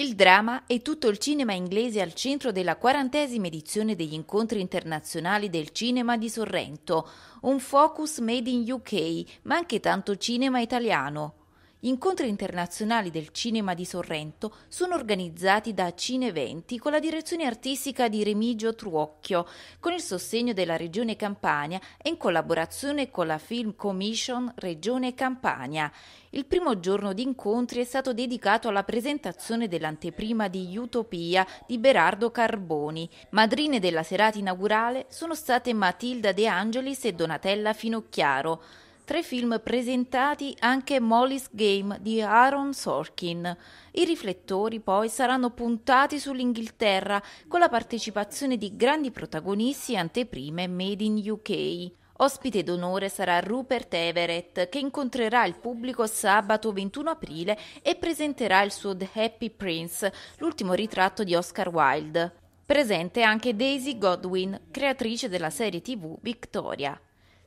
Il drama e tutto il cinema inglese al centro della quarantesima edizione degli incontri internazionali del cinema di Sorrento, un focus made in UK, ma anche tanto cinema italiano, gli incontri internazionali del cinema di Sorrento sono organizzati da Cineventi con la direzione artistica di Remigio Truocchio, con il sostegno della Regione Campania e in collaborazione con la Film Commission Regione Campania. Il primo giorno di incontri è stato dedicato alla presentazione dell'anteprima di Utopia di Berardo Carboni. Madrine della serata inaugurale sono state Matilda De Angelis e Donatella Finocchiaro tre film presentati anche Molly's Game di Aaron Sorkin. I riflettori poi saranno puntati sull'Inghilterra con la partecipazione di grandi protagonisti e anteprime made in UK. Ospite d'onore sarà Rupert Everett, che incontrerà il pubblico sabato 21 aprile e presenterà il suo The Happy Prince, l'ultimo ritratto di Oscar Wilde. Presente anche Daisy Godwin, creatrice della serie tv Victoria.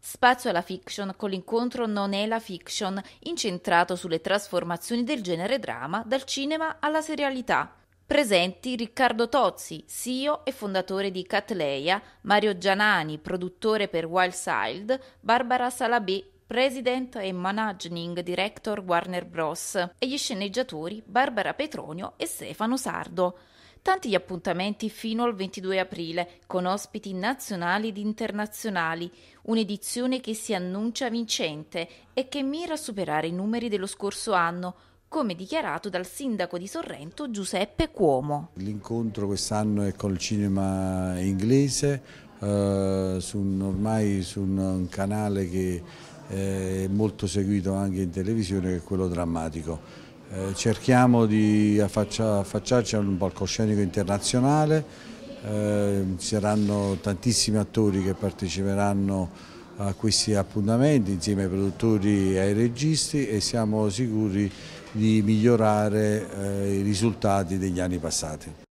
Spazio alla fiction con l'incontro Non è la fiction, incentrato sulle trasformazioni del genere drama dal cinema alla serialità. Presenti Riccardo Tozzi, CEO e fondatore di Catleia, Mario Gianani, produttore per Wild Wildchild, Barbara Salabé, President e Managing Director Warner Bros. e gli sceneggiatori Barbara Petronio e Stefano Sardo. Tanti gli appuntamenti fino al 22 aprile, con ospiti nazionali ed internazionali, un'edizione che si annuncia vincente e che mira a superare i numeri dello scorso anno, come dichiarato dal sindaco di Sorrento Giuseppe Cuomo. L'incontro quest'anno è col cinema inglese, eh, su un, ormai su un, un canale che eh, è molto seguito anche in televisione che è quello drammatico. Eh, cerchiamo di affaccia, affacciarci a un palcoscenico internazionale, eh, ci saranno tantissimi attori che parteciperanno a questi appuntamenti insieme ai produttori e ai registi e siamo sicuri di migliorare eh, i risultati degli anni passati.